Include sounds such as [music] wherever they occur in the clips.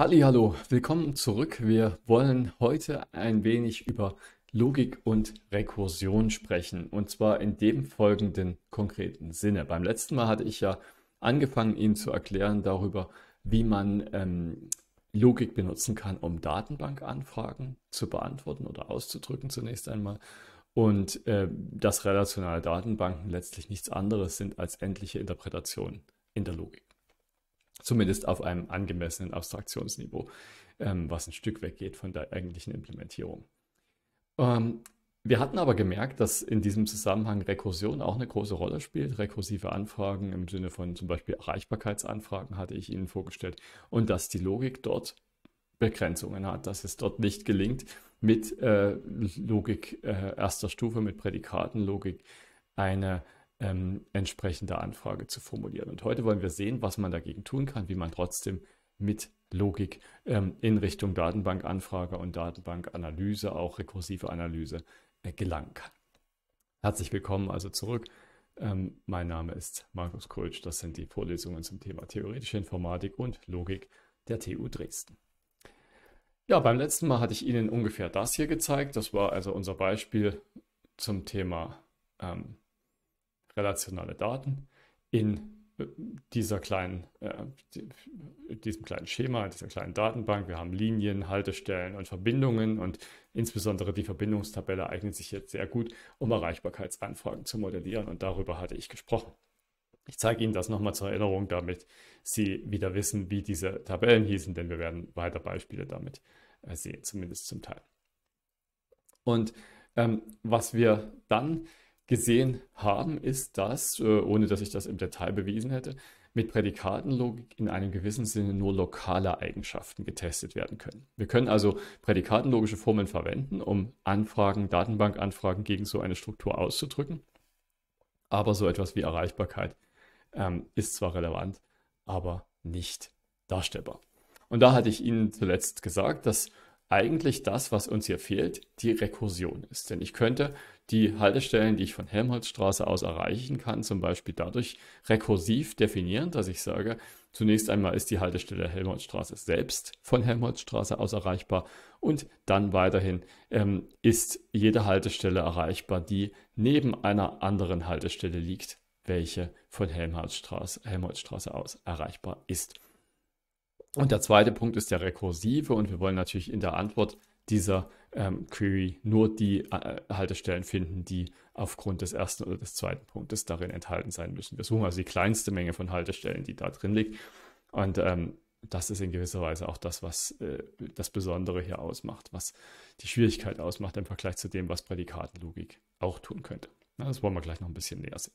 Hallo, willkommen zurück. Wir wollen heute ein wenig über Logik und Rekursion sprechen und zwar in dem folgenden konkreten Sinne. Beim letzten Mal hatte ich ja angefangen, Ihnen zu erklären darüber, wie man ähm, Logik benutzen kann, um Datenbankanfragen zu beantworten oder auszudrücken zunächst einmal und äh, dass relationale Datenbanken letztlich nichts anderes sind als endliche Interpretationen in der Logik. Zumindest auf einem angemessenen Abstraktionsniveau, ähm, was ein Stück weggeht von der eigentlichen Implementierung. Ähm, wir hatten aber gemerkt, dass in diesem Zusammenhang Rekursion auch eine große Rolle spielt. Rekursive Anfragen im Sinne von zum Beispiel Erreichbarkeitsanfragen hatte ich Ihnen vorgestellt und dass die Logik dort Begrenzungen hat, dass es dort nicht gelingt, mit äh, Logik äh, erster Stufe, mit Prädikatenlogik eine ähm, entsprechende Anfrage zu formulieren. Und heute wollen wir sehen, was man dagegen tun kann, wie man trotzdem mit Logik ähm, in Richtung Datenbankanfrage und Datenbankanalyse, auch rekursive Analyse, äh, gelangen kann. Herzlich willkommen also zurück. Ähm, mein Name ist Markus Kulsch. Das sind die Vorlesungen zum Thema theoretische Informatik und Logik der TU Dresden. Ja, beim letzten Mal hatte ich Ihnen ungefähr das hier gezeigt. Das war also unser Beispiel zum Thema ähm, relationale Daten in äh, dieser kleinen, äh, diesem kleinen Schema, dieser kleinen Datenbank. Wir haben Linien, Haltestellen und Verbindungen und insbesondere die Verbindungstabelle eignet sich jetzt sehr gut, um Erreichbarkeitsanfragen zu modellieren und darüber hatte ich gesprochen. Ich zeige Ihnen das nochmal zur Erinnerung, damit Sie wieder wissen, wie diese Tabellen hießen, denn wir werden weiter Beispiele damit äh, sehen, zumindest zum Teil. Und ähm, was wir dann gesehen haben, ist, dass, äh, ohne dass ich das im Detail bewiesen hätte, mit Prädikatenlogik in einem gewissen Sinne nur lokale Eigenschaften getestet werden können. Wir können also prädikatenlogische Formeln verwenden, um Anfragen, Datenbankanfragen gegen so eine Struktur auszudrücken. Aber so etwas wie Erreichbarkeit ähm, ist zwar relevant, aber nicht darstellbar. Und da hatte ich Ihnen zuletzt gesagt, dass eigentlich das, was uns hier fehlt, die Rekursion ist. Denn ich könnte die Haltestellen, die ich von Helmholtzstraße aus erreichen kann, zum Beispiel dadurch rekursiv definieren, dass ich sage, zunächst einmal ist die Haltestelle Helmholtzstraße selbst von Helmholtzstraße aus erreichbar und dann weiterhin ähm, ist jede Haltestelle erreichbar, die neben einer anderen Haltestelle liegt, welche von Helmholtzstraße, Helmholtzstraße aus erreichbar ist. Und der zweite Punkt ist der rekursive und wir wollen natürlich in der Antwort dieser ähm, Query nur die äh, Haltestellen finden, die aufgrund des ersten oder des zweiten Punktes darin enthalten sein müssen. Wir suchen also die kleinste Menge von Haltestellen, die da drin liegt. Und ähm, das ist in gewisser Weise auch das, was äh, das Besondere hier ausmacht, was die Schwierigkeit ausmacht im Vergleich zu dem, was Prädikatenlogik auch tun könnte. Na, das wollen wir gleich noch ein bisschen näher sehen.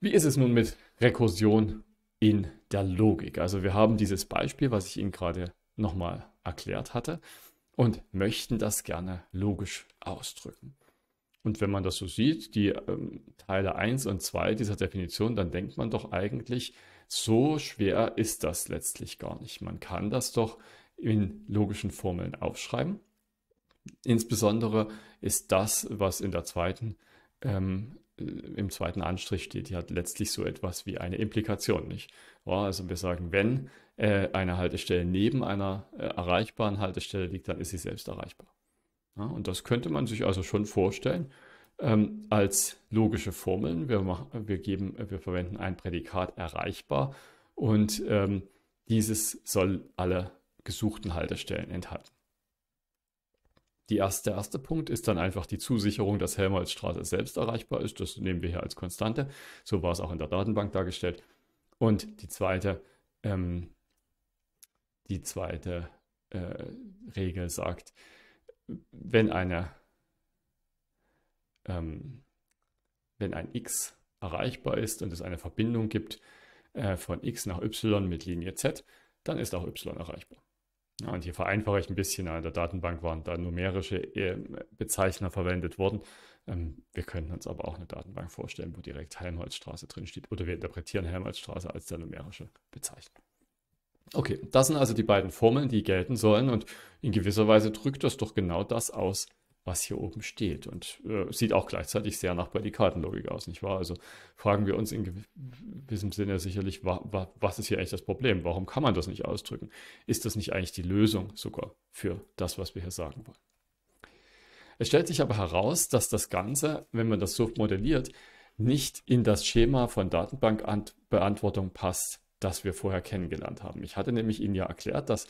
Wie ist es nun mit Rekursion in der Logik. Also wir haben dieses Beispiel, was ich Ihnen gerade nochmal erklärt hatte, und möchten das gerne logisch ausdrücken. Und wenn man das so sieht, die ähm, Teile 1 und 2 dieser Definition, dann denkt man doch eigentlich, so schwer ist das letztlich gar nicht. Man kann das doch in logischen Formeln aufschreiben. Insbesondere ist das, was in der zweiten ähm, äh, im zweiten Anstrich steht die hat letztlich so etwas wie eine Implikation, nicht? Ja, also wir sagen, wenn äh, eine Haltestelle neben einer äh, erreichbaren Haltestelle liegt, dann ist sie selbst erreichbar. Ja, und das könnte man sich also schon vorstellen ähm, als logische Formeln. Wir, machen, wir, geben, wir verwenden ein Prädikat erreichbar und ähm, dieses soll alle gesuchten Haltestellen enthalten. Erste, der erste Punkt ist dann einfach die Zusicherung, dass Helmholtzstraße selbst erreichbar ist. Das nehmen wir hier als Konstante. So war es auch in der Datenbank dargestellt. Und die zweite, ähm, die zweite äh, Regel sagt, wenn, eine, ähm, wenn ein x erreichbar ist und es eine Verbindung gibt äh, von x nach y mit Linie z, dann ist auch y erreichbar. Ja, und hier vereinfache ich ein bisschen. In der Datenbank waren da numerische ähm, Bezeichner verwendet worden. Ähm, wir können uns aber auch eine Datenbank vorstellen, wo direkt Helmholtzstraße drinsteht. Oder wir interpretieren Helmholtzstraße als der numerische Bezeichner. Okay, das sind also die beiden Formeln, die gelten sollen. Und in gewisser Weise drückt das doch genau das aus, was hier oben steht. Und äh, sieht auch gleichzeitig sehr nach Prädikatenlogik aus, nicht wahr? Also fragen wir uns in gewissem Sinne sicherlich, wa wa was ist hier eigentlich das Problem? Warum kann man das nicht ausdrücken? Ist das nicht eigentlich die Lösung sogar für das, was wir hier sagen wollen? Es stellt sich aber heraus, dass das Ganze, wenn man das so modelliert, nicht in das Schema von Datenbankbeantwortung passt, das wir vorher kennengelernt haben. Ich hatte nämlich Ihnen ja erklärt, dass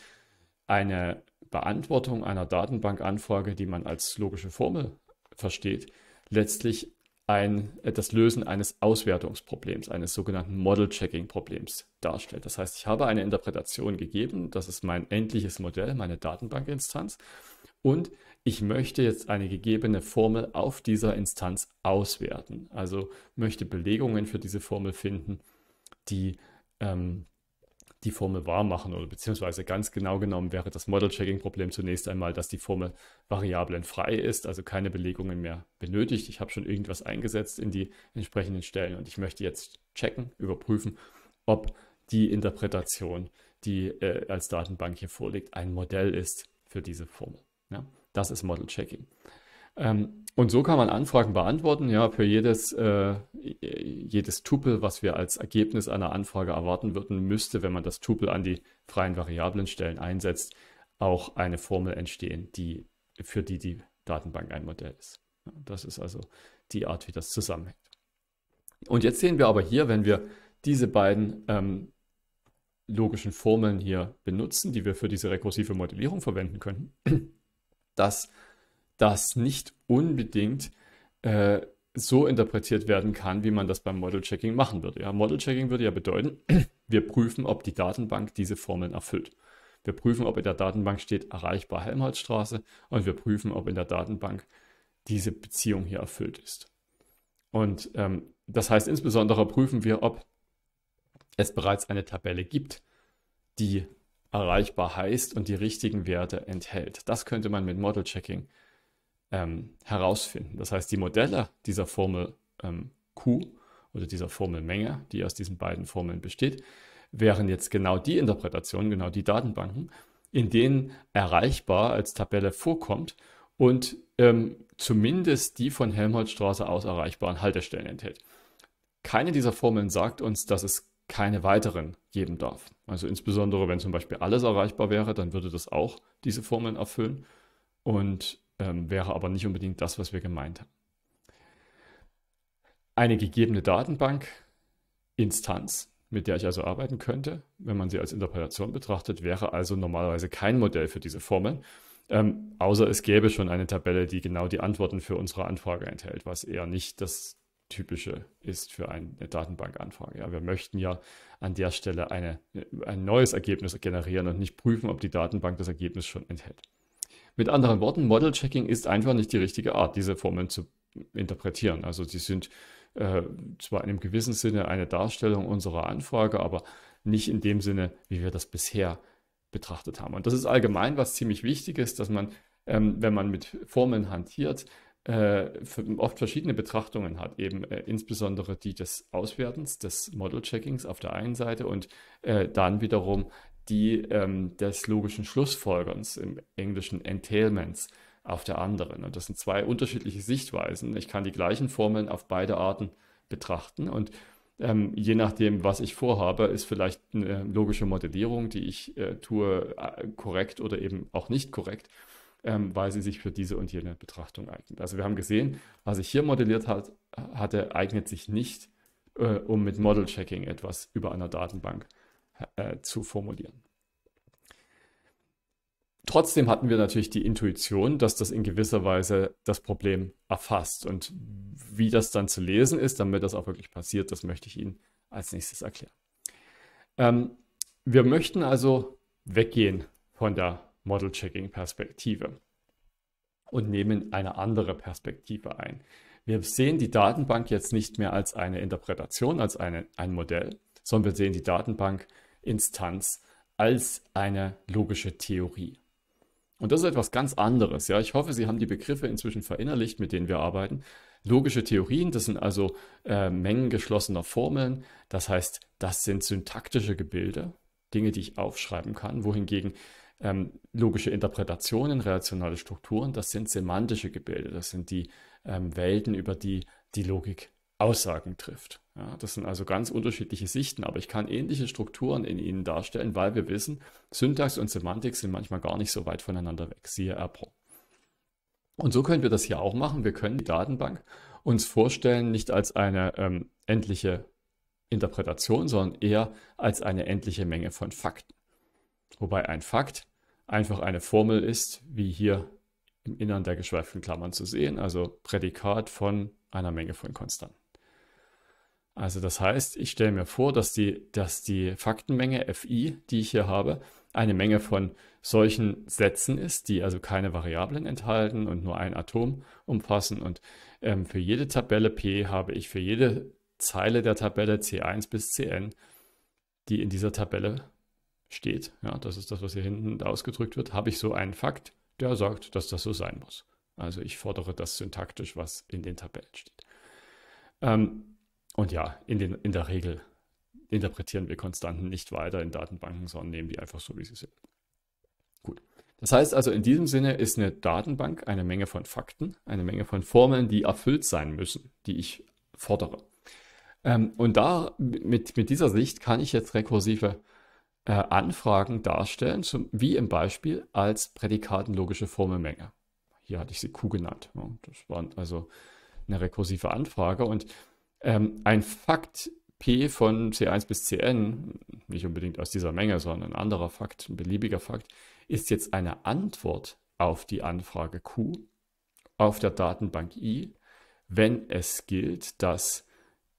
eine Beantwortung einer Datenbankanfrage, die man als logische Formel versteht, letztlich ein, äh, das Lösen eines Auswertungsproblems, eines sogenannten Model-Checking-Problems darstellt. Das heißt, ich habe eine Interpretation gegeben, das ist mein endliches Modell, meine Datenbankinstanz, und ich möchte jetzt eine gegebene Formel auf dieser Instanz auswerten. Also möchte Belegungen für diese Formel finden, die ähm, die Formel wahr machen oder beziehungsweise ganz genau genommen wäre das Model-Checking-Problem zunächst einmal, dass die Formel variablenfrei ist, also keine Belegungen mehr benötigt. Ich habe schon irgendwas eingesetzt in die entsprechenden Stellen und ich möchte jetzt checken, überprüfen, ob die Interpretation, die äh, als Datenbank hier vorliegt, ein Modell ist für diese Formel. Ja? Das ist Model-Checking. Ähm, und so kann man Anfragen beantworten. Ja, für jedes, äh, jedes Tupel, was wir als Ergebnis einer Anfrage erwarten würden, müsste, wenn man das Tupel an die freien Variablenstellen einsetzt, auch eine Formel entstehen, die, für die die Datenbank ein Modell ist. das ist also die Art, wie das zusammenhängt. Und jetzt sehen wir aber hier, wenn wir diese beiden ähm, logischen Formeln hier benutzen, die wir für diese rekursive Modellierung verwenden können, [clears throat] dass das nicht unbedingt äh, so interpretiert werden kann, wie man das beim Model Checking machen würde. Ja, Model Checking würde ja bedeuten, [clears throat] wir prüfen, ob die Datenbank diese Formeln erfüllt. Wir prüfen, ob in der Datenbank steht erreichbar Helmholtzstraße und wir prüfen, ob in der Datenbank diese Beziehung hier erfüllt ist. Und ähm, das heißt, insbesondere prüfen wir, ob es bereits eine Tabelle gibt, die erreichbar heißt und die richtigen Werte enthält. Das könnte man mit Model Checking äh, ähm, herausfinden. Das heißt, die Modelle dieser Formel ähm, Q oder dieser Formelmenge, die aus diesen beiden Formeln besteht, wären jetzt genau die Interpretationen, genau die Datenbanken, in denen erreichbar als Tabelle vorkommt und ähm, zumindest die von Helmholtzstraße aus erreichbaren Haltestellen enthält. Keine dieser Formeln sagt uns, dass es keine weiteren geben darf. Also insbesondere, wenn zum Beispiel alles erreichbar wäre, dann würde das auch diese Formeln erfüllen. Und ähm, wäre aber nicht unbedingt das, was wir gemeint haben. Eine gegebene Datenbank-Instanz, mit der ich also arbeiten könnte, wenn man sie als Interpolation betrachtet, wäre also normalerweise kein Modell für diese Formel, ähm, außer es gäbe schon eine Tabelle, die genau die Antworten für unsere Anfrage enthält, was eher nicht das typische ist für eine Datenbankanfrage. Ja, wir möchten ja an der Stelle eine, ein neues Ergebnis generieren und nicht prüfen, ob die Datenbank das Ergebnis schon enthält. Mit anderen Worten, Model Checking ist einfach nicht die richtige Art, diese Formeln zu interpretieren. Also sie sind äh, zwar in einem gewissen Sinne eine Darstellung unserer Anfrage, aber nicht in dem Sinne, wie wir das bisher betrachtet haben. Und das ist allgemein was ziemlich wichtig ist, dass man, ähm, wenn man mit Formeln hantiert, äh, oft verschiedene Betrachtungen hat, eben äh, insbesondere die des Auswertens, des Model-Checkings auf der einen Seite und äh, dann wiederum die ähm, des logischen Schlussfolgerns, im englischen Entailments, auf der anderen. Und das sind zwei unterschiedliche Sichtweisen. Ich kann die gleichen Formeln auf beide Arten betrachten und ähm, je nachdem, was ich vorhabe, ist vielleicht eine logische Modellierung, die ich äh, tue, äh, korrekt oder eben auch nicht korrekt, ähm, weil sie sich für diese und jene Betrachtung eignet. Also wir haben gesehen, was ich hier modelliert hat, hatte, eignet sich nicht, äh, um mit Model-Checking etwas über einer Datenbank äh, zu formulieren. Trotzdem hatten wir natürlich die Intuition, dass das in gewisser Weise das Problem erfasst. Und wie das dann zu lesen ist, damit das auch wirklich passiert, das möchte ich Ihnen als nächstes erklären. Ähm, wir möchten also weggehen von der Model-Checking-Perspektive und nehmen eine andere Perspektive ein. Wir sehen die Datenbank jetzt nicht mehr als eine Interpretation, als eine, ein Modell, sondern wir sehen die Datenbank Instanz als eine logische Theorie. Und das ist etwas ganz anderes. Ja, ich hoffe, Sie haben die Begriffe inzwischen verinnerlicht, mit denen wir arbeiten. Logische Theorien, das sind also äh, Mengen geschlossener Formeln. Das heißt, das sind syntaktische Gebilde, Dinge, die ich aufschreiben kann. Wohingegen ähm, logische Interpretationen, relationale Strukturen, das sind semantische Gebilde. Das sind die ähm, Welten, über die die Logik Aussagen trifft. Ja, das sind also ganz unterschiedliche Sichten, aber ich kann ähnliche Strukturen in ihnen darstellen, weil wir wissen, Syntax und Semantik sind manchmal gar nicht so weit voneinander weg. Siehe Erpro. Und so können wir das hier auch machen. Wir können die Datenbank uns vorstellen, nicht als eine ähm, endliche Interpretation, sondern eher als eine endliche Menge von Fakten. Wobei ein Fakt einfach eine Formel ist, wie hier im Innern der geschweiften Klammern zu sehen, also Prädikat von einer Menge von Konstanten. Also das heißt, ich stelle mir vor, dass die, dass die Faktenmenge FI, die ich hier habe, eine Menge von solchen Sätzen ist, die also keine Variablen enthalten und nur ein Atom umfassen. Und ähm, für jede Tabelle P habe ich für jede Zeile der Tabelle C1 bis Cn, die in dieser Tabelle steht, ja, das ist das, was hier hinten ausgedrückt wird, habe ich so einen Fakt, der sagt, dass das so sein muss. Also ich fordere das syntaktisch, was in den Tabellen steht. Ähm, und ja, in, den, in der Regel interpretieren wir Konstanten nicht weiter in Datenbanken, sondern nehmen die einfach so, wie sie sind. Gut. Das heißt also, in diesem Sinne ist eine Datenbank eine Menge von Fakten, eine Menge von Formeln, die erfüllt sein müssen, die ich fordere. Ähm, und da mit, mit dieser Sicht kann ich jetzt rekursive äh, Anfragen darstellen, zum, wie im Beispiel als Prädikatenlogische Formelmenge. Hier hatte ich sie Q genannt. Ja, das war also eine rekursive Anfrage und ähm, ein Fakt P von C1 bis Cn, nicht unbedingt aus dieser Menge, sondern ein anderer Fakt, ein beliebiger Fakt, ist jetzt eine Antwort auf die Anfrage Q auf der Datenbank I, wenn es gilt, dass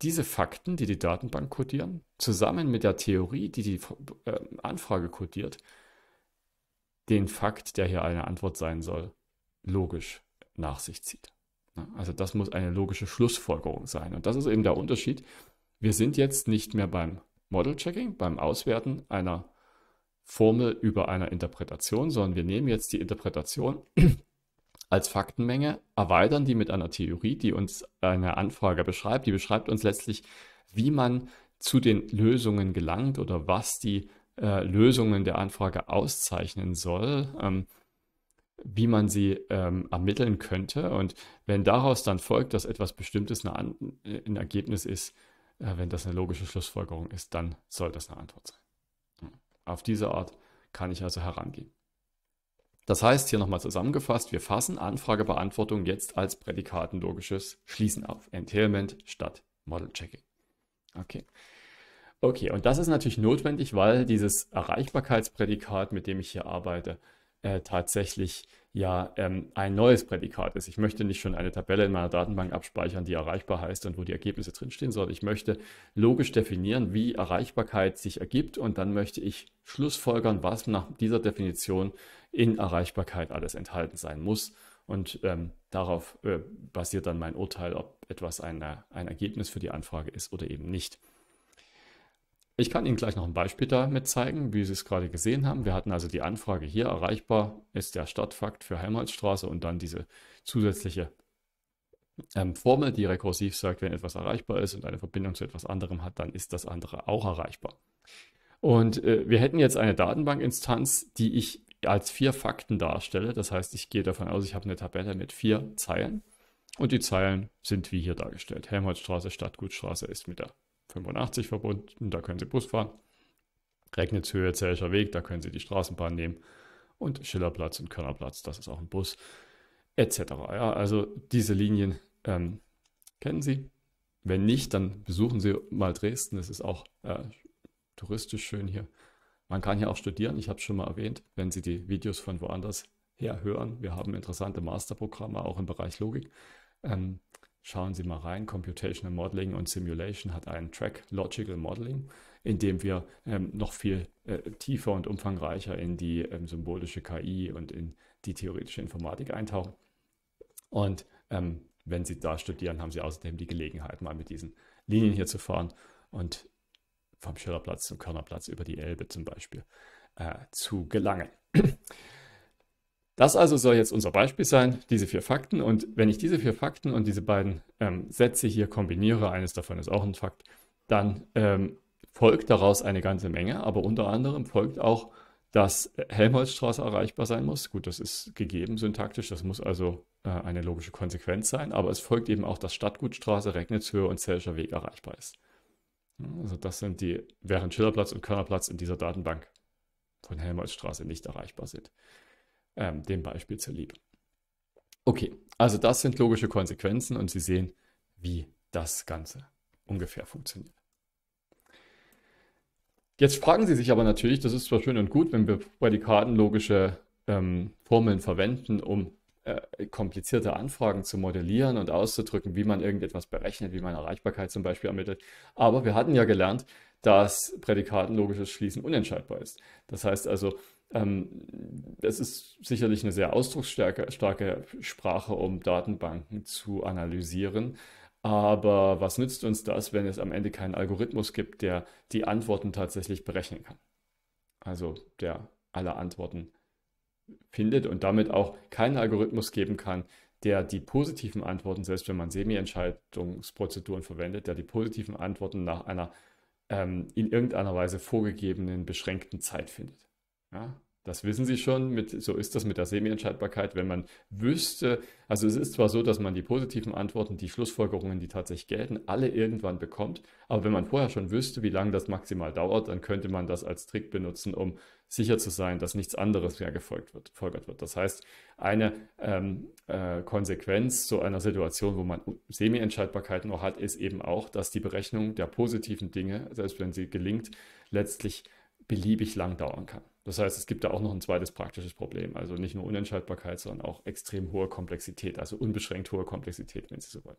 diese Fakten, die die Datenbank codieren, zusammen mit der Theorie, die die äh, Anfrage codiert, den Fakt, der hier eine Antwort sein soll, logisch nach sich zieht. Ne? Also das muss eine logische Schlussfolgerung sein. Und das ist eben der Unterschied. Wir sind jetzt nicht mehr beim Model-Checking, beim Auswerten einer Formel über einer Interpretation, sondern wir nehmen jetzt die Interpretation [clears throat] als Faktenmenge, erweitern die mit einer Theorie, die uns eine Anfrage beschreibt. Die beschreibt uns letztlich, wie man zu den Lösungen gelangt oder was die äh, Lösungen der Anfrage auszeichnen soll. Ähm, wie man sie ähm, ermitteln könnte. Und wenn daraus dann folgt, dass etwas Bestimmtes eine, äh, ein Ergebnis ist, äh, wenn das eine logische Schlussfolgerung ist, dann soll das eine Antwort sein. Hm. Auf diese Art kann ich also herangehen. Das heißt, hier nochmal zusammengefasst, wir fassen Anfragebeantwortung jetzt als prädikatenlogisches Schließen auf. Entailment statt Model Checking. Okay. Okay, und das ist natürlich notwendig, weil dieses Erreichbarkeitsprädikat, mit dem ich hier arbeite, äh, tatsächlich ja ähm, ein neues Prädikat ist. Ich möchte nicht schon eine Tabelle in meiner Datenbank abspeichern, die erreichbar heißt und wo die Ergebnisse drinstehen, sondern ich möchte logisch definieren, wie Erreichbarkeit sich ergibt und dann möchte ich schlussfolgern, was nach dieser Definition in Erreichbarkeit alles enthalten sein muss. Und ähm, darauf äh, basiert dann mein Urteil, ob etwas eine, ein Ergebnis für die Anfrage ist oder eben nicht. Ich kann Ihnen gleich noch ein Beispiel damit zeigen, wie Sie es gerade gesehen haben. Wir hatten also die Anfrage hier erreichbar, ist der Stadtfakt für Helmholtzstraße und dann diese zusätzliche ähm, Formel, die rekursiv sagt, wenn etwas erreichbar ist und eine Verbindung zu etwas anderem hat, dann ist das andere auch erreichbar. Und äh, wir hätten jetzt eine Datenbankinstanz, die ich als vier Fakten darstelle. Das heißt, ich gehe davon aus, ich habe eine Tabelle mit vier Zeilen. Und die Zeilen sind wie hier dargestellt. Helmholtzstraße, Stadtgutstraße ist mit der 85 verbunden, da können Sie Bus fahren. Regnitzhöhe, Zelscher Weg, da können Sie die Straßenbahn nehmen. Und Schillerplatz und Körnerplatz, das ist auch ein Bus, etc. Ja, also diese Linien ähm, kennen Sie. Wenn nicht, dann besuchen Sie mal Dresden. Es ist auch äh, touristisch schön hier. Man kann hier auch studieren. Ich habe es schon mal erwähnt, wenn Sie die Videos von woanders her hören. Wir haben interessante Masterprogramme auch im Bereich Logik. Ähm, Schauen Sie mal rein, Computational Modeling und Simulation hat einen Track Logical Modeling, in dem wir ähm, noch viel äh, tiefer und umfangreicher in die ähm, symbolische KI und in die theoretische Informatik eintauchen. Und ähm, wenn Sie da studieren, haben Sie außerdem die Gelegenheit, mal mit diesen Linien hier zu fahren und vom Schillerplatz zum Körnerplatz über die Elbe zum Beispiel äh, zu gelangen. Das also soll jetzt unser Beispiel sein, diese vier Fakten. Und wenn ich diese vier Fakten und diese beiden ähm, Sätze hier kombiniere, eines davon ist auch ein Fakt, dann ähm, folgt daraus eine ganze Menge. Aber unter anderem folgt auch, dass Helmholtzstraße erreichbar sein muss. Gut, das ist gegeben syntaktisch, das muss also äh, eine logische Konsequenz sein. Aber es folgt eben auch, dass Stadtgutstraße, Regnitzhöhe und Zelscher Weg erreichbar ist. Also das sind die, während Schillerplatz und Körnerplatz in dieser Datenbank von Helmholtzstraße nicht erreichbar sind ähm, dem Beispiel zuliebe. Okay, also das sind logische Konsequenzen und Sie sehen, wie das Ganze ungefähr funktioniert. Jetzt fragen Sie sich aber natürlich, das ist zwar schön und gut, wenn wir prädikatenlogische ähm, Formeln verwenden, um äh, komplizierte Anfragen zu modellieren und auszudrücken, wie man irgendetwas berechnet, wie man Erreichbarkeit zum Beispiel ermittelt. Aber wir hatten ja gelernt, dass Prädikatenlogisches Schließen unentscheidbar ist. Das heißt also, ähm, das ist sicherlich eine sehr ausdrucksstarke Sprache, um Datenbanken zu analysieren. Aber was nützt uns das, wenn es am Ende keinen Algorithmus gibt, der die Antworten tatsächlich berechnen kann? Also der alle Antworten findet und damit auch keinen Algorithmus geben kann, der die positiven Antworten, selbst wenn man Semi-Entscheidungsprozeduren verwendet, der die positiven Antworten nach einer ähm, in irgendeiner Weise vorgegebenen beschränkten Zeit findet. Ja? Das wissen Sie schon, mit, so ist das mit der Semi-Entscheidbarkeit, wenn man wüsste, also es ist zwar so, dass man die positiven Antworten, die Schlussfolgerungen, die tatsächlich gelten, alle irgendwann bekommt, aber wenn man vorher schon wüsste, wie lange das maximal dauert, dann könnte man das als Trick benutzen, um sicher zu sein, dass nichts anderes mehr gefolgt wird. Gefolgert wird. Das heißt, eine ähm, äh, Konsequenz zu einer Situation, wo man Semi-Entscheidbarkeit nur hat, ist eben auch, dass die Berechnung der positiven Dinge, selbst wenn sie gelingt, letztlich beliebig lang dauern kann. Das heißt, es gibt da auch noch ein zweites praktisches Problem. Also nicht nur Unentscheidbarkeit, sondern auch extrem hohe Komplexität, also unbeschränkt hohe Komplexität, wenn Sie so wollen.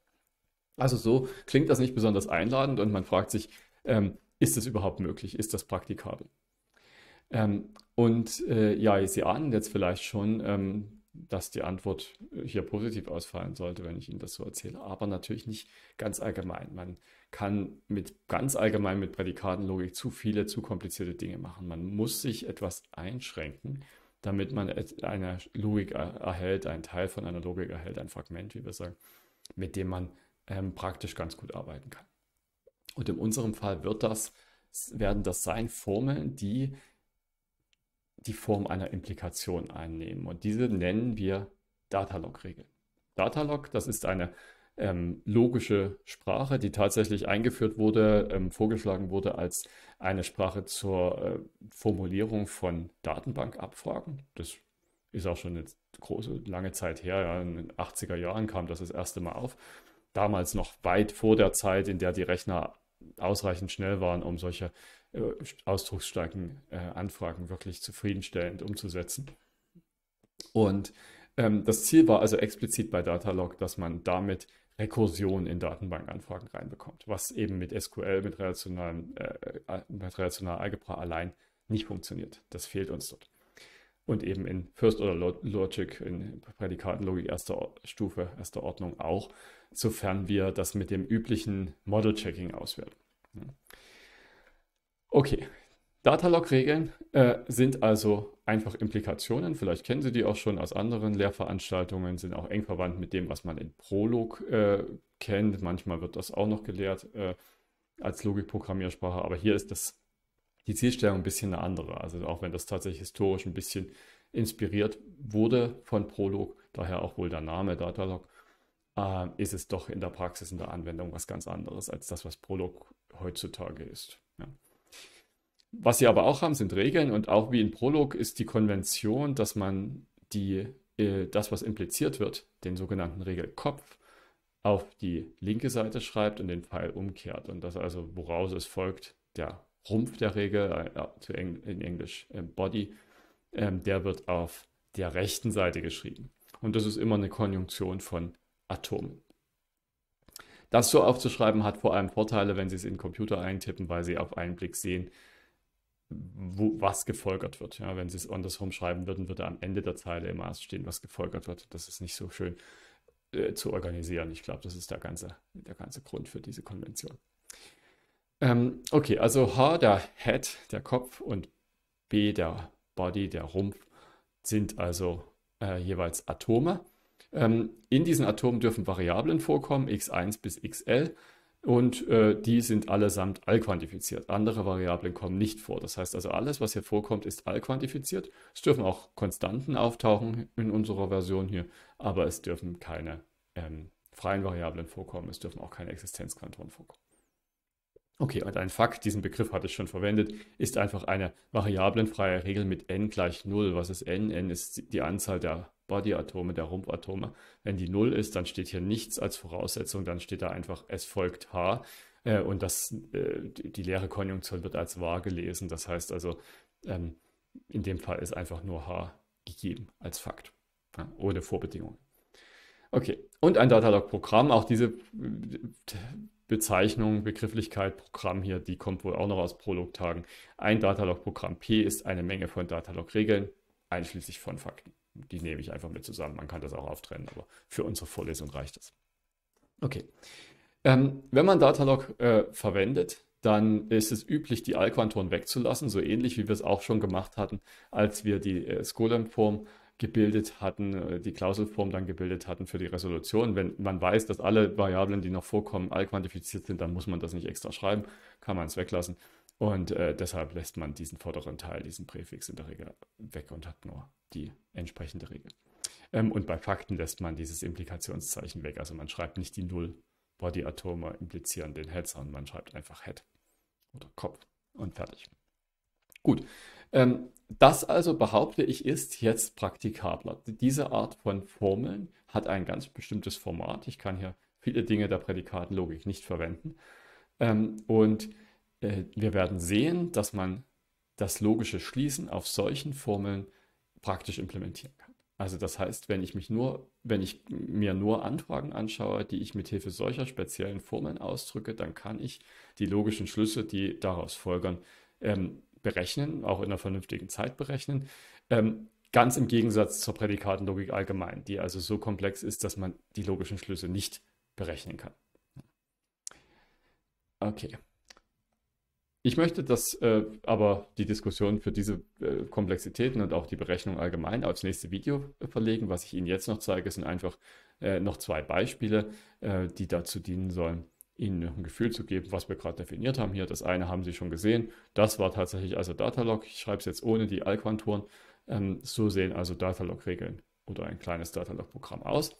Also so klingt das nicht besonders einladend und man fragt sich, ähm, ist das überhaupt möglich? Ist das praktikabel? Ähm, und äh, ja, Sie ahnen jetzt vielleicht schon, ähm, dass die Antwort äh, hier positiv ausfallen sollte, wenn ich Ihnen das so erzähle. Aber natürlich nicht ganz allgemein. Man kann mit ganz allgemein mit Prädikatenlogik zu viele, zu komplizierte Dinge machen. Man muss sich etwas einschränken, damit man eine Logik erhält, einen Teil von einer Logik erhält, ein Fragment, wie wir sagen, mit dem man ähm, praktisch ganz gut arbeiten kann. Und in unserem Fall wird das, werden das sein Formeln, die die Form einer Implikation einnehmen. Und diese nennen wir Datalog-Regeln. Datalog, das ist eine ähm, logische Sprache, die tatsächlich eingeführt wurde, ähm, vorgeschlagen wurde als eine Sprache zur äh, Formulierung von Datenbankabfragen. Das ist auch schon eine große, lange Zeit her. Ja. In den 80er Jahren kam das das erste Mal auf. Damals noch weit vor der Zeit, in der die Rechner ausreichend schnell waren, um solche äh, ausdrucksstarken äh, Anfragen wirklich zufriedenstellend umzusetzen. Und ähm, das Ziel war also explizit bei Datalog, dass man damit Rekursion in Datenbankanfragen reinbekommt, was eben mit SQL, mit, relationalen, äh, äh, mit relationaler Algebra allein nicht funktioniert. Das fehlt uns dort. Und eben in First Order Logic, in Prädikatenlogik erster Stufe, erster Ordnung auch, sofern wir das mit dem üblichen Model Checking auswerten. Ja. Okay, Datalog-Regeln äh, sind also einfach Implikationen. Vielleicht kennen Sie die auch schon aus anderen Lehrveranstaltungen, sind auch eng verwandt mit dem, was man in Prolog äh, kennt. Manchmal wird das auch noch gelehrt äh, als Logikprogrammiersprache, aber hier ist das, die Zielstellung ein bisschen eine andere. Also auch wenn das tatsächlich historisch ein bisschen inspiriert wurde von Prolog, daher auch wohl der Name Datalog, äh, ist es doch in der Praxis, in der Anwendung was ganz anderes als das, was Prolog heutzutage ist. Ja. Was sie aber auch haben, sind Regeln und auch wie in Prolog ist die Konvention, dass man die, äh, das, was impliziert wird, den sogenannten Regelkopf, auf die linke Seite schreibt und den Pfeil umkehrt. Und das also, woraus es folgt, der Rumpf der Regel, äh, Engl in Englisch äh, Body, ähm, der wird auf der rechten Seite geschrieben. Und das ist immer eine Konjunktion von Atomen. Das so aufzuschreiben hat vor allem Vorteile, wenn Sie es in den Computer eintippen, weil Sie auf einen Blick sehen, wo, was gefolgert wird. Ja, wenn sie es andersrum schreiben würden, würde am Ende der Zeile immer stehen, was gefolgert wird. Das ist nicht so schön äh, zu organisieren. Ich glaube, das ist der ganze, der ganze Grund für diese Konvention. Ähm, okay, also H, der Head, der Kopf und B, der Body, der Rumpf sind also äh, jeweils Atome. Ähm, in diesen Atomen dürfen Variablen vorkommen, x1 bis xl. Und äh, die sind allesamt allquantifiziert. Andere Variablen kommen nicht vor. Das heißt also, alles, was hier vorkommt, ist allquantifiziert. Es dürfen auch Konstanten auftauchen in unserer Version hier, aber es dürfen keine ähm, freien Variablen vorkommen. Es dürfen auch keine Existenzquantoren vorkommen. Okay, und ein Fakt, diesen Begriff hatte ich schon verwendet, ist einfach eine variablenfreie Regel mit n gleich 0. Was ist n? n ist die Anzahl der Bodyatome, der Rumpfatome. Wenn die Null ist, dann steht hier nichts als Voraussetzung, dann steht da einfach, es folgt H. Äh, und das, äh, die leere Konjunktion wird als wahr gelesen. Das heißt also, ähm, in dem Fall ist einfach nur H gegeben als Fakt, ja, ohne Vorbedingungen. Okay, und ein Datalog-Programm, auch diese äh, Bezeichnung, Begrifflichkeit, Programm hier, die kommt wohl auch noch aus Prolog-Tagen. Ein Datalog-Programm P ist eine Menge von Datalog-Regeln, einschließlich von Fakten die nehme ich einfach mit zusammen. Man kann das auch auftrennen, aber für unsere Vorlesung reicht das. Okay. Ähm, wenn man Datalog äh, verwendet, dann ist es üblich, die Alquantoren wegzulassen, so ähnlich wie wir es auch schon gemacht hatten, als wir die äh, Skolem-Form gebildet hatten, äh, die Klauselform dann gebildet hatten für die Resolution. Wenn man weiß, dass alle Variablen, die noch vorkommen, allquantifiziert sind, dann muss man das nicht extra schreiben, kann man es weglassen. Und äh, deshalb lässt man diesen vorderen Teil, diesen Präfix in der Regel weg und hat nur die entsprechende Regel. Ähm, und bei Fakten lässt man dieses Implikationszeichen weg. Also man schreibt nicht die Null Body-Atome implizieren den Head, sondern man schreibt einfach Head oder Kopf und fertig. Gut, ähm, das also behaupte ich ist jetzt praktikabler. Diese Art von Formeln hat ein ganz bestimmtes Format. Ich kann hier viele Dinge der Prädikatenlogik nicht verwenden. Ähm, und äh, wir werden sehen, dass man das logische Schließen auf solchen Formeln praktisch implementieren kann. Also das heißt, wenn ich mich nur, wenn ich mir nur Anfragen anschaue, die ich mit Hilfe solcher speziellen Formeln ausdrücke, dann kann ich die logischen Schlüsse, die daraus folgern, ähm, berechnen, auch in einer vernünftigen Zeit berechnen. Ähm, ganz im Gegensatz zur Prädikatenlogik allgemein, die also so komplex ist, dass man die logischen Schlüsse nicht berechnen kann. Okay. Ich möchte das äh, aber die Diskussion für diese äh, Komplexitäten und auch die Berechnung allgemein aufs nächste Video äh, verlegen. Was ich Ihnen jetzt noch zeige, sind einfach äh, noch zwei Beispiele, äh, die dazu dienen sollen, Ihnen ein Gefühl zu geben, was wir gerade definiert haben hier. Das eine haben Sie schon gesehen. Das war tatsächlich also Datalog. Ich schreibe es jetzt ohne die Alquantoren. Ähm, so sehen also Datalog-Regeln oder ein kleines Datalog-Programm aus.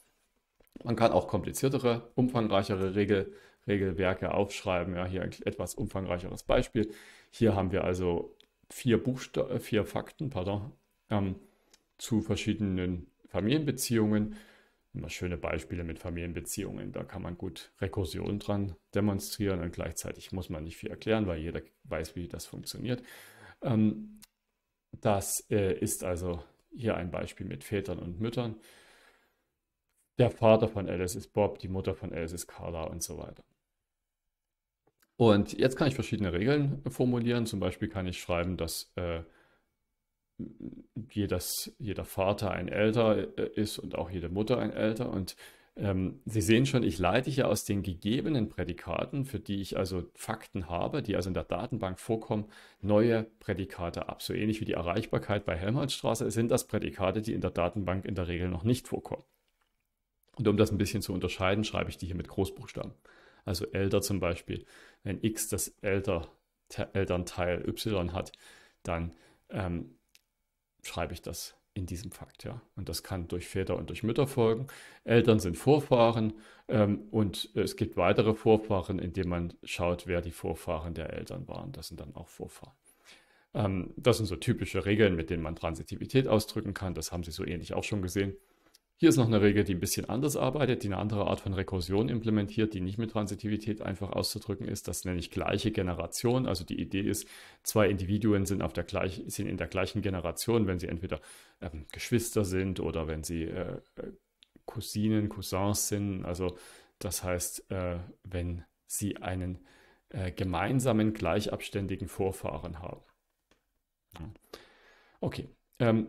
Man kann auch kompliziertere, umfangreichere Regel, Regelwerke aufschreiben. Ja, hier ein etwas umfangreicheres Beispiel. Hier haben wir also vier, Buchsta äh, vier Fakten pardon, ähm, zu verschiedenen Familienbeziehungen. Immer schöne Beispiele mit Familienbeziehungen. Da kann man gut Rekursion dran demonstrieren und gleichzeitig muss man nicht viel erklären, weil jeder weiß, wie das funktioniert. Ähm, das äh, ist also hier ein Beispiel mit Vätern und Müttern. Der Vater von Alice ist Bob, die Mutter von Alice ist Carla und so weiter. Und jetzt kann ich verschiedene Regeln formulieren. Zum Beispiel kann ich schreiben, dass äh, jedes, jeder Vater ein Älter äh, ist und auch jede Mutter ein Älter. Und ähm, Sie sehen schon, ich leite hier aus den gegebenen Prädikaten, für die ich also Fakten habe, die also in der Datenbank vorkommen, neue Prädikate ab. So ähnlich wie die Erreichbarkeit bei Helmholtzstraße sind das Prädikate, die in der Datenbank in der Regel noch nicht vorkommen. Und um das ein bisschen zu unterscheiden, schreibe ich die hier mit Großbuchstaben. Also älter zum Beispiel. Wenn x das älter, Elternteil y hat, dann ähm, schreibe ich das in diesem Fakt. Ja. Und das kann durch Väter und durch Mütter folgen. Eltern sind Vorfahren ähm, und es gibt weitere Vorfahren, indem man schaut, wer die Vorfahren der Eltern waren. Das sind dann auch Vorfahren. Ähm, das sind so typische Regeln, mit denen man Transitivität ausdrücken kann. Das haben Sie so ähnlich auch schon gesehen. Hier ist noch eine Regel, die ein bisschen anders arbeitet, die eine andere Art von Rekursion implementiert, die nicht mit Transitivität einfach auszudrücken ist. Das nenne ich gleiche Generation. Also die Idee ist, zwei Individuen sind, auf der gleich, sind in der gleichen Generation, wenn sie entweder ähm, Geschwister sind oder wenn sie äh, äh Cousinen, Cousins sind. Also das heißt, äh, wenn sie einen äh, gemeinsamen, gleichabständigen Vorfahren haben. Okay. Ähm,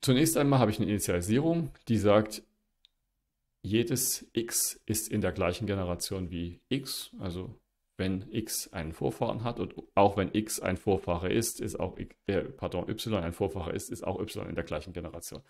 Zunächst einmal habe ich eine Initialisierung, die sagt, jedes x ist in der gleichen Generation wie x. Also wenn x einen Vorfahren hat und auch wenn x ein Vorfahre ist, ist auch y, äh, pardon, y ein Vorfahre ist, ist auch y in der gleichen Generation.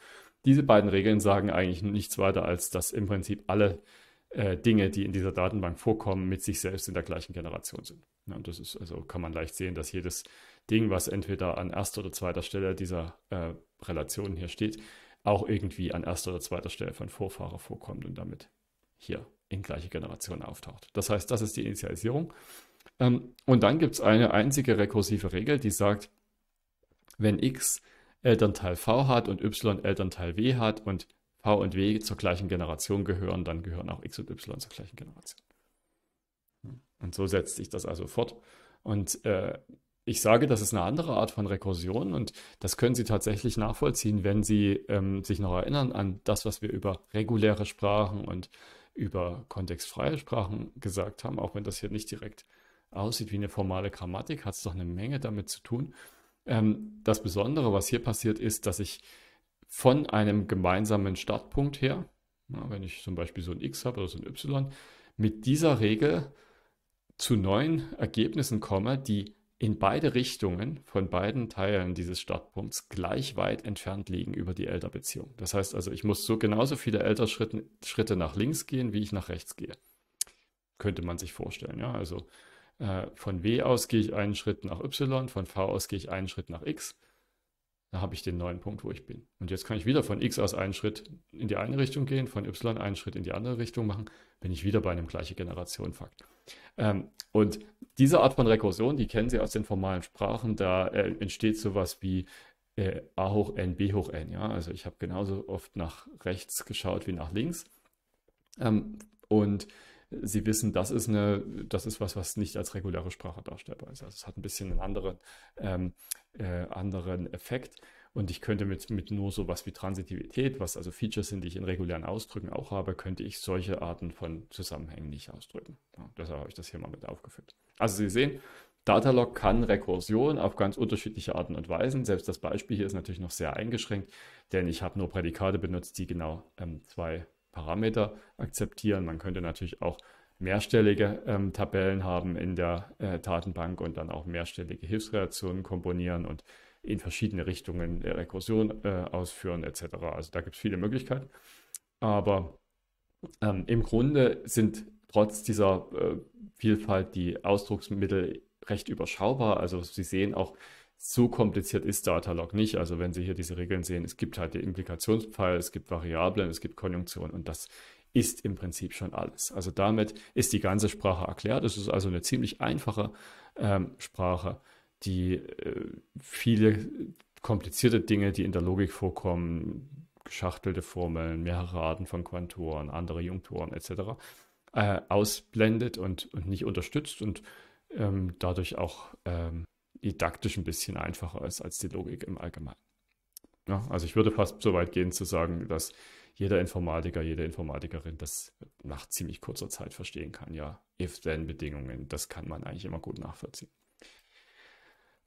Diese beiden Regeln sagen eigentlich nichts weiter, als dass im Prinzip alle äh, Dinge, die in dieser Datenbank vorkommen, mit sich selbst in der gleichen Generation sind. Ja, und das ist, also kann man leicht sehen, dass jedes Ding, was entweder an erster oder zweiter Stelle dieser äh, Relationen hier steht, auch irgendwie an erster oder zweiter Stelle von Vorfahrer vorkommt und damit hier in gleiche Generation auftaucht. Das heißt, das ist die Initialisierung. Ähm, und dann gibt es eine einzige rekursive Regel, die sagt, wenn x Elternteil v hat und y Elternteil w hat und v und w zur gleichen Generation gehören, dann gehören auch x und y zur gleichen Generation. Und so setzt sich das also fort. Und äh, ich sage, das ist eine andere Art von Rekursion und das können Sie tatsächlich nachvollziehen, wenn Sie ähm, sich noch erinnern an das, was wir über reguläre Sprachen und über kontextfreie Sprachen gesagt haben, auch wenn das hier nicht direkt aussieht wie eine formale Grammatik, hat es doch eine Menge damit zu tun. Ähm, das Besondere, was hier passiert, ist, dass ich von einem gemeinsamen Startpunkt her, na, wenn ich zum Beispiel so ein X habe oder so ein Y, mit dieser Regel zu neuen Ergebnissen komme, die in beide Richtungen von beiden Teilen dieses Startpunkts gleich weit entfernt liegen über die Elterbeziehung. Das heißt also, ich muss so genauso viele Elterschritte Schritte nach links gehen, wie ich nach rechts gehe. Könnte man sich vorstellen, ja. Also äh, von W aus gehe ich einen Schritt nach Y, von V aus gehe ich einen Schritt nach X. Da habe ich den neuen Punkt, wo ich bin. Und jetzt kann ich wieder von X aus einen Schritt in die eine Richtung gehen, von Y einen Schritt in die andere Richtung machen, bin ich wieder bei einem gleichen Generationfakt. Ähm, und diese Art von Rekursion, die kennen Sie aus den formalen Sprachen, da äh, entsteht sowas wie äh, a hoch n, b hoch n. Ja? Also ich habe genauso oft nach rechts geschaut wie nach links. Ähm, und Sie wissen, das ist, eine, das ist was, was nicht als reguläre Sprache darstellbar ist. Also es hat ein bisschen einen anderen, ähm, äh, anderen Effekt. Und ich könnte mit, mit nur sowas wie Transitivität, was also Features sind, die ich in regulären Ausdrücken auch habe, könnte ich solche Arten von Zusammenhängen nicht ausdrücken. Ja, deshalb habe ich das hier mal mit aufgeführt. Also Sie sehen, Datalog kann Rekursion auf ganz unterschiedliche Arten und Weisen. Selbst das Beispiel hier ist natürlich noch sehr eingeschränkt, denn ich habe nur Prädikate benutzt, die genau ähm, zwei Parameter akzeptieren. Man könnte natürlich auch mehrstellige ähm, Tabellen haben in der äh, Datenbank und dann auch mehrstellige Hilfsreaktionen komponieren und in verschiedene Richtungen der Rekursion äh, ausführen etc. Also da gibt es viele Möglichkeiten. Aber ähm, im Grunde sind trotz dieser äh, Vielfalt die Ausdrucksmittel recht überschaubar. Also Sie sehen auch, so kompliziert ist Datalog nicht. Also wenn Sie hier diese Regeln sehen, es gibt halt den Implikationspfeil, es gibt Variablen, es gibt Konjunktionen und das ist im Prinzip schon alles. Also damit ist die ganze Sprache erklärt. Es ist also eine ziemlich einfache ähm, Sprache die äh, viele komplizierte Dinge, die in der Logik vorkommen, geschachtelte Formeln, mehrere Arten von Quantoren, andere Jungtoren etc., äh, ausblendet und, und nicht unterstützt und ähm, dadurch auch ähm, didaktisch ein bisschen einfacher ist als die Logik im Allgemeinen. Ja, also ich würde fast so weit gehen zu sagen, dass jeder Informatiker, jede Informatikerin das nach ziemlich kurzer Zeit verstehen kann. Ja, If-Then-Bedingungen, das kann man eigentlich immer gut nachvollziehen.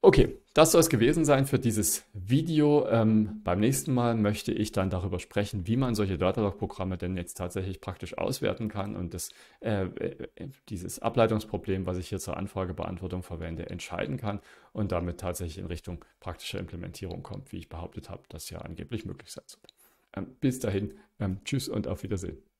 Okay, das soll es gewesen sein für dieses Video. Ähm, beim nächsten Mal möchte ich dann darüber sprechen, wie man solche datalog programme denn jetzt tatsächlich praktisch auswerten kann und das, äh, äh, dieses Ableitungsproblem, was ich hier zur Anfragebeantwortung verwende, entscheiden kann und damit tatsächlich in Richtung praktischer Implementierung kommt, wie ich behauptet habe, das ja angeblich möglich sein soll. Ähm, bis dahin, ähm, tschüss und auf Wiedersehen.